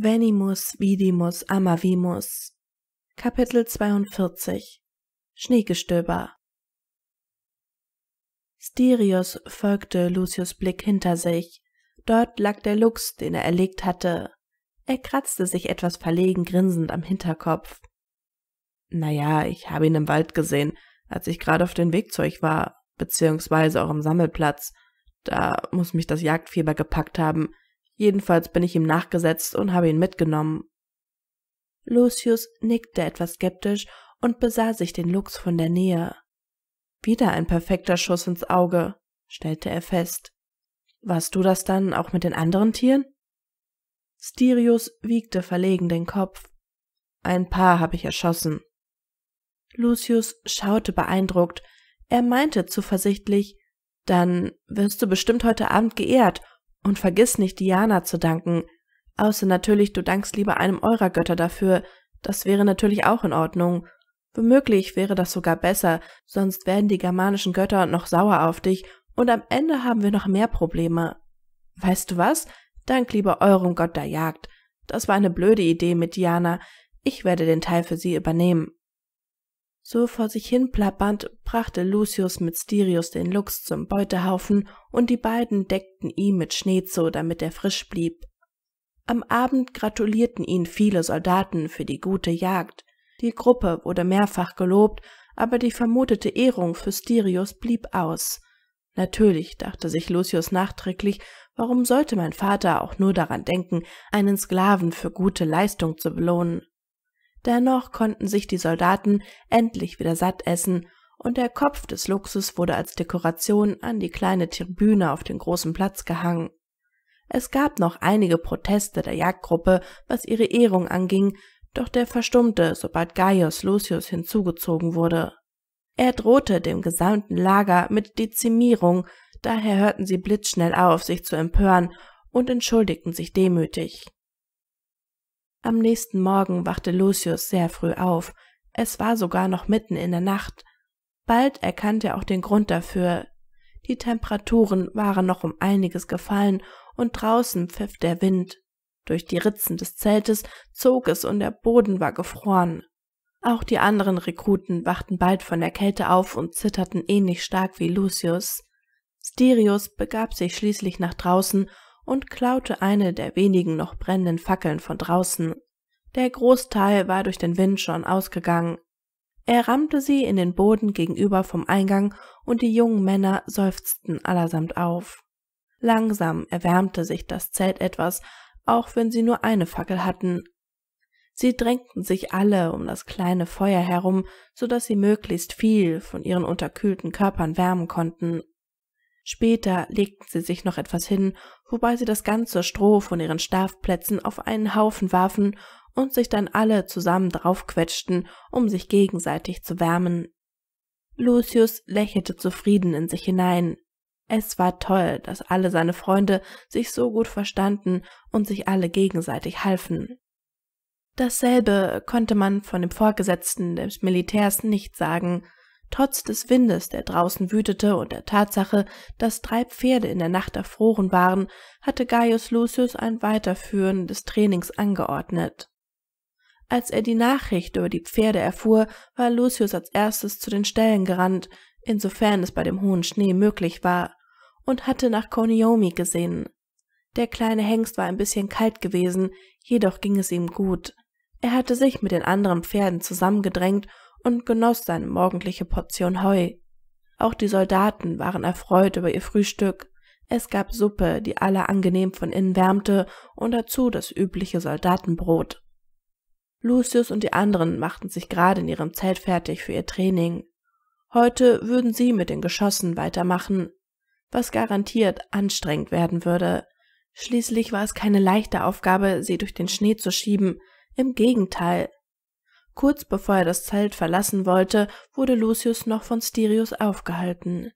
Venimus, Vidimus, Amavimus. Kapitel 42 Schneegestöber Styrius folgte Lucius Blick hinter sich. Dort lag der Luchs, den er erlegt hatte. Er kratzte sich etwas verlegen grinsend am Hinterkopf. Naja, ich habe ihn im Wald gesehen, als ich gerade auf dem Weg zu euch war, beziehungsweise auch im Sammelplatz. Da muss mich das Jagdfieber gepackt haben. Jedenfalls bin ich ihm nachgesetzt und habe ihn mitgenommen. Lucius nickte etwas skeptisch und besah sich den Luchs von der Nähe. Wieder ein perfekter Schuss ins Auge, stellte er fest. Warst du das dann auch mit den anderen Tieren? Styrius wiegte verlegen den Kopf. Ein paar habe ich erschossen. Lucius schaute beeindruckt. Er meinte zuversichtlich, dann wirst du bestimmt heute Abend geehrt und vergiss nicht, Diana zu danken. Außer natürlich, du dankst lieber einem eurer Götter dafür. Das wäre natürlich auch in Ordnung. Womöglich wäre das sogar besser, sonst werden die germanischen Götter noch sauer auf dich und am Ende haben wir noch mehr Probleme. Weißt du was? Dank lieber eurem Gott der Jagd. Das war eine blöde Idee mit Diana. Ich werde den Teil für sie übernehmen. So vor sich hin plappernd brachte Lucius mit Styrius den Luchs zum Beutehaufen und die beiden deckten ihn mit Schnee zu, damit er frisch blieb. Am Abend gratulierten ihn viele Soldaten für die gute Jagd. Die Gruppe wurde mehrfach gelobt, aber die vermutete Ehrung für Styrius blieb aus. Natürlich, dachte sich Lucius nachträglich, warum sollte mein Vater auch nur daran denken, einen Sklaven für gute Leistung zu belohnen? Dennoch konnten sich die Soldaten endlich wieder satt essen, und der Kopf des Luchses wurde als Dekoration an die kleine Tribüne auf den großen Platz gehangen. Es gab noch einige Proteste der Jagdgruppe, was ihre Ehrung anging, doch der verstummte, sobald Gaius Lucius hinzugezogen wurde. Er drohte dem gesamten Lager mit Dezimierung, daher hörten sie blitzschnell auf, sich zu empören und entschuldigten sich demütig. Am nächsten Morgen wachte Lucius sehr früh auf, es war sogar noch mitten in der Nacht. Bald erkannte er auch den Grund dafür. Die Temperaturen waren noch um einiges gefallen und draußen pfiff der Wind. Durch die Ritzen des Zeltes zog es und der Boden war gefroren. Auch die anderen Rekruten wachten bald von der Kälte auf und zitterten ähnlich stark wie Lucius. Styrius begab sich schließlich nach draußen und klaute eine der wenigen noch brennenden Fackeln von draußen. Der Großteil war durch den Wind schon ausgegangen. Er rammte sie in den Boden gegenüber vom Eingang und die jungen Männer seufzten allesamt auf. Langsam erwärmte sich das Zelt etwas, auch wenn sie nur eine Fackel hatten. Sie drängten sich alle um das kleine Feuer herum, so dass sie möglichst viel von ihren unterkühlten Körpern wärmen konnten. Später legten sie sich noch etwas hin, wobei sie das ganze Stroh von ihren Schlafplätzen auf einen Haufen warfen und sich dann alle zusammen draufquetschten, um sich gegenseitig zu wärmen. Lucius lächelte zufrieden in sich hinein. Es war toll, dass alle seine Freunde sich so gut verstanden und sich alle gegenseitig halfen. Dasselbe konnte man von dem Vorgesetzten des Militärs nicht sagen, Trotz des Windes, der draußen wütete, und der Tatsache, dass drei Pferde in der Nacht erfroren waren, hatte Gaius Lucius ein Weiterführen des Trainings angeordnet. Als er die Nachricht über die Pferde erfuhr, war Lucius als erstes zu den Ställen gerannt, insofern es bei dem hohen Schnee möglich war, und hatte nach Koniomi gesehen. Der kleine Hengst war ein bisschen kalt gewesen, jedoch ging es ihm gut. Er hatte sich mit den anderen Pferden zusammengedrängt und genoss seine morgendliche Portion Heu. Auch die Soldaten waren erfreut über ihr Frühstück. Es gab Suppe, die alle angenehm von innen wärmte, und dazu das übliche Soldatenbrot. Lucius und die anderen machten sich gerade in ihrem Zelt fertig für ihr Training. Heute würden sie mit den Geschossen weitermachen, was garantiert anstrengend werden würde. Schließlich war es keine leichte Aufgabe, sie durch den Schnee zu schieben, im Gegenteil, Kurz bevor er das Zelt verlassen wollte, wurde Lucius noch von Sirius aufgehalten.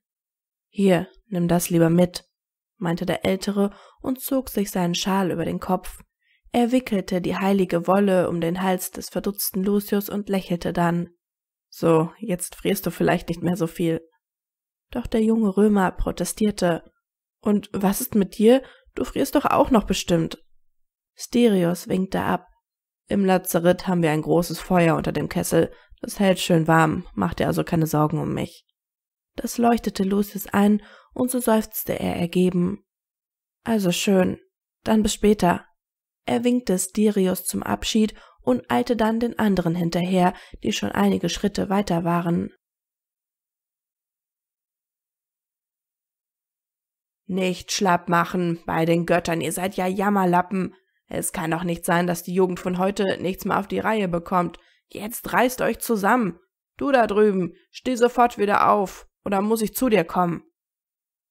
Hier, nimm das lieber mit, meinte der Ältere und zog sich seinen Schal über den Kopf. Er wickelte die heilige Wolle um den Hals des verdutzten Lucius und lächelte dann. So, jetzt frierst du vielleicht nicht mehr so viel. Doch der junge Römer protestierte. Und was ist mit dir? Du frierst doch auch noch bestimmt. Sterios winkte ab. Im Lazarett haben wir ein großes Feuer unter dem Kessel. Das hält schön warm, macht dir also keine Sorgen um mich. Das leuchtete Lucius ein, und so seufzte er ergeben. Also schön. Dann bis später. Er winkte Styrius zum Abschied und eilte dann den anderen hinterher, die schon einige Schritte weiter waren. Nicht schlapp machen, bei den Göttern, ihr seid ja Jammerlappen, es kann doch nicht sein, dass die Jugend von heute nichts mehr auf die Reihe bekommt. Jetzt reißt euch zusammen. Du da drüben, steh sofort wieder auf, oder muss ich zu dir kommen?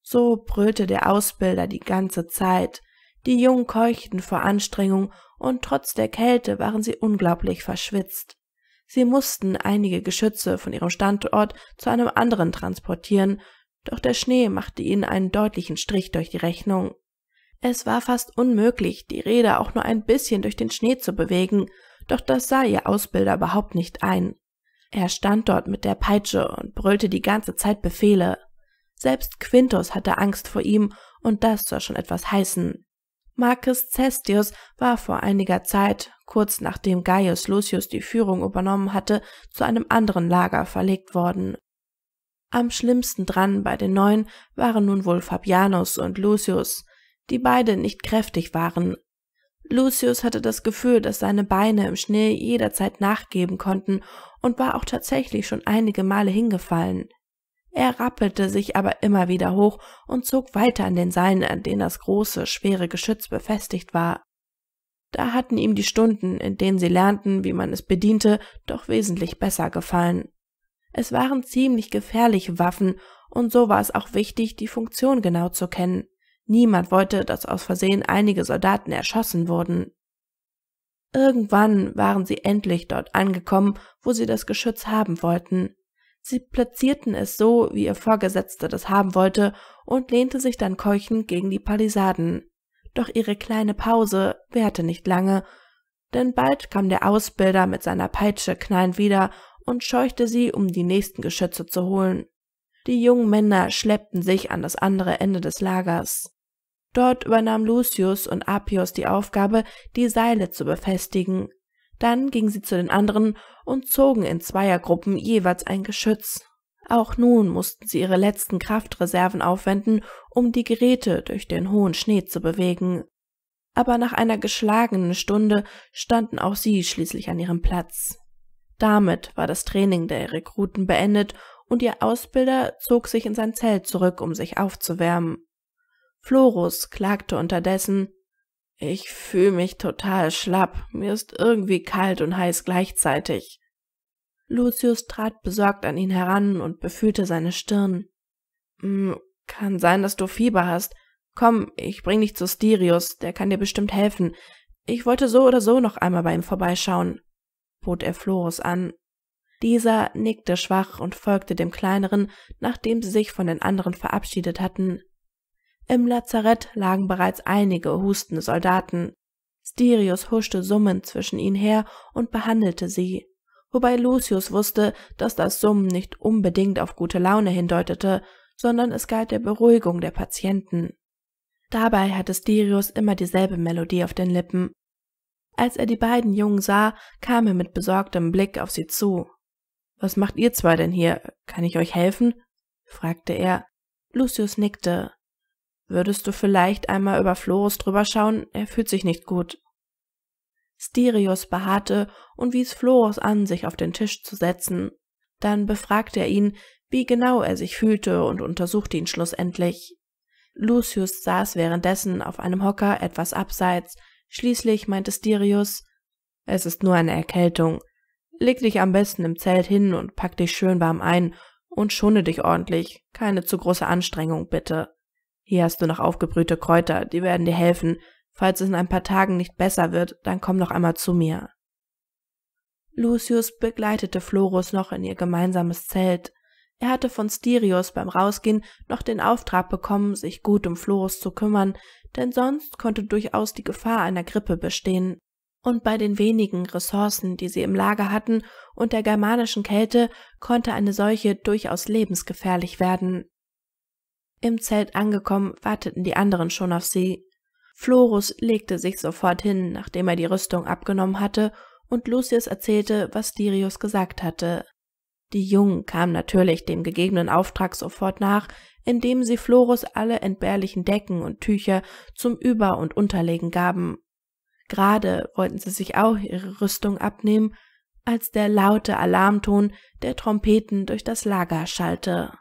So brüllte der Ausbilder die ganze Zeit. Die Jungen keuchten vor Anstrengung, und trotz der Kälte waren sie unglaublich verschwitzt. Sie mussten einige Geschütze von ihrem Standort zu einem anderen transportieren, doch der Schnee machte ihnen einen deutlichen Strich durch die Rechnung. Es war fast unmöglich, die Räder auch nur ein bisschen durch den Schnee zu bewegen, doch das sah ihr Ausbilder überhaupt nicht ein. Er stand dort mit der Peitsche und brüllte die ganze Zeit Befehle. Selbst Quintus hatte Angst vor ihm, und das soll schon etwas heißen. Marcus Cestius war vor einiger Zeit, kurz nachdem Gaius Lucius die Führung übernommen hatte, zu einem anderen Lager verlegt worden. Am schlimmsten dran bei den Neuen waren nun wohl Fabianus und Lucius, die beide nicht kräftig waren. Lucius hatte das Gefühl, dass seine Beine im Schnee jederzeit nachgeben konnten und war auch tatsächlich schon einige Male hingefallen. Er rappelte sich aber immer wieder hoch und zog weiter an den Seilen, an denen das große, schwere Geschütz befestigt war. Da hatten ihm die Stunden, in denen sie lernten, wie man es bediente, doch wesentlich besser gefallen. Es waren ziemlich gefährliche Waffen, und so war es auch wichtig, die Funktion genau zu kennen. Niemand wollte, dass aus Versehen einige Soldaten erschossen wurden. Irgendwann waren sie endlich dort angekommen, wo sie das Geschütz haben wollten. Sie platzierten es so, wie ihr Vorgesetzter das haben wollte, und lehnte sich dann keuchend gegen die Palisaden. Doch ihre kleine Pause währte nicht lange, denn bald kam der Ausbilder mit seiner Peitsche knallend wieder und scheuchte sie, um die nächsten Geschütze zu holen. Die jungen Männer schleppten sich an das andere Ende des Lagers. Dort übernahm Lucius und Apios die Aufgabe, die Seile zu befestigen. Dann gingen sie zu den anderen und zogen in Zweiergruppen jeweils ein Geschütz. Auch nun mussten sie ihre letzten Kraftreserven aufwenden, um die Geräte durch den hohen Schnee zu bewegen. Aber nach einer geschlagenen Stunde standen auch sie schließlich an ihrem Platz. Damit war das Training der Rekruten beendet und ihr Ausbilder zog sich in sein Zelt zurück, um sich aufzuwärmen. Florus klagte unterdessen Ich fühle mich total schlapp, mir ist irgendwie kalt und heiß gleichzeitig. Lucius trat besorgt an ihn heran und befühlte seine Stirn. Hm, kann sein, dass du Fieber hast. Komm, ich bring dich zu Styrius, der kann dir bestimmt helfen. Ich wollte so oder so noch einmal bei ihm vorbeischauen, bot er Florus an. Dieser nickte schwach und folgte dem Kleineren, nachdem sie sich von den anderen verabschiedet hatten. Im Lazarett lagen bereits einige hustende Soldaten. Styrius huschte summend zwischen ihnen her und behandelte sie, wobei Lucius wusste, dass das Summen nicht unbedingt auf gute Laune hindeutete, sondern es galt der Beruhigung der Patienten. Dabei hatte Styrius immer dieselbe Melodie auf den Lippen. Als er die beiden Jungen sah, kam er mit besorgtem Blick auf sie zu. Was macht ihr zwei denn hier? Kann ich euch helfen? fragte er. Lucius nickte. Würdest du vielleicht einmal über Florus drüber schauen? Er fühlt sich nicht gut. Styrius beharrte und wies Florus an, sich auf den Tisch zu setzen. Dann befragte er ihn, wie genau er sich fühlte und untersuchte ihn schlussendlich. Lucius saß währenddessen auf einem Hocker etwas abseits. Schließlich meinte Styrius, es ist nur eine Erkältung. Leg dich am besten im Zelt hin und pack dich schön warm ein und schone dich ordentlich. Keine zu große Anstrengung, bitte. Hier hast du noch aufgebrühte Kräuter, die werden dir helfen. Falls es in ein paar Tagen nicht besser wird, dann komm noch einmal zu mir. Lucius begleitete Florus noch in ihr gemeinsames Zelt. Er hatte von Styrius beim Rausgehen noch den Auftrag bekommen, sich gut um Florus zu kümmern, denn sonst konnte durchaus die Gefahr einer Grippe bestehen und bei den wenigen Ressourcen, die sie im Lager hatten und der germanischen Kälte, konnte eine solche durchaus lebensgefährlich werden. Im Zelt angekommen, warteten die anderen schon auf sie. Florus legte sich sofort hin, nachdem er die Rüstung abgenommen hatte, und Lucius erzählte, was Dirius gesagt hatte. Die Jungen kamen natürlich dem gegebenen Auftrag sofort nach, indem sie Florus alle entbehrlichen Decken und Tücher zum Über- und Unterlegen gaben. Gerade wollten sie sich auch ihre Rüstung abnehmen, als der laute Alarmton der Trompeten durch das Lager schallte.